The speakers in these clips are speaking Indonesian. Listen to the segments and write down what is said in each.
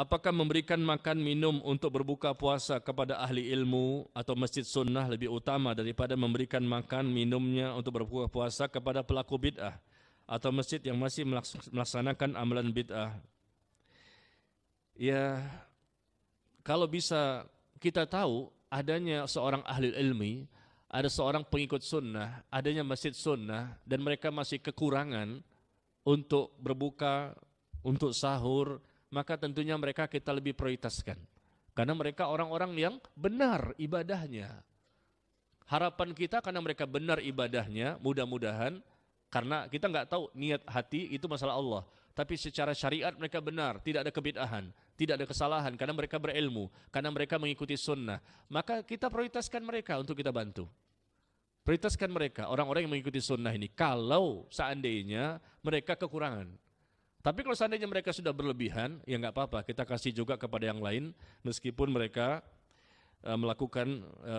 Apakah memberikan makan minum untuk berbuka puasa kepada ahli ilmu atau masjid sunnah lebih utama daripada memberikan makan minumnya untuk berbuka puasa kepada pelaku bid'ah atau masjid yang masih melaksanakan amalan bid'ah? Ya, kalau bisa kita tahu adanya seorang ahli ilmi, ada seorang pengikut sunnah, adanya masjid sunnah dan mereka masih kekurangan untuk berbuka, untuk sahur, maka tentunya mereka kita lebih prioritaskan. Karena mereka orang-orang yang benar ibadahnya. Harapan kita karena mereka benar ibadahnya, mudah-mudahan karena kita nggak tahu niat hati itu masalah Allah. Tapi secara syariat mereka benar, tidak ada kebidahan, tidak ada kesalahan karena mereka berilmu, karena mereka mengikuti sunnah. Maka kita prioritaskan mereka untuk kita bantu. Prioritaskan mereka, orang-orang yang mengikuti sunnah ini. Kalau seandainya mereka kekurangan, tapi kalau seandainya mereka sudah berlebihan, ya nggak apa-apa, kita kasih juga kepada yang lain, meskipun mereka e, melakukan e,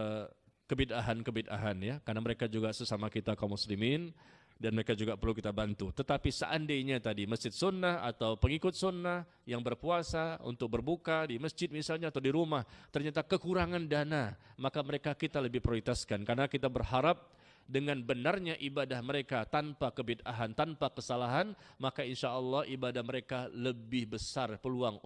kebidahan-kebidahan ya, karena mereka juga sesama kita kaum muslimin dan mereka juga perlu kita bantu. Tetapi seandainya tadi masjid sunnah atau pengikut sunnah yang berpuasa untuk berbuka di masjid misalnya atau di rumah ternyata kekurangan dana, maka mereka kita lebih prioritaskan karena kita berharap dengan benarnya ibadah mereka tanpa kebid'ahan, tanpa kesalahan, maka insya Allah ibadah mereka lebih besar peluang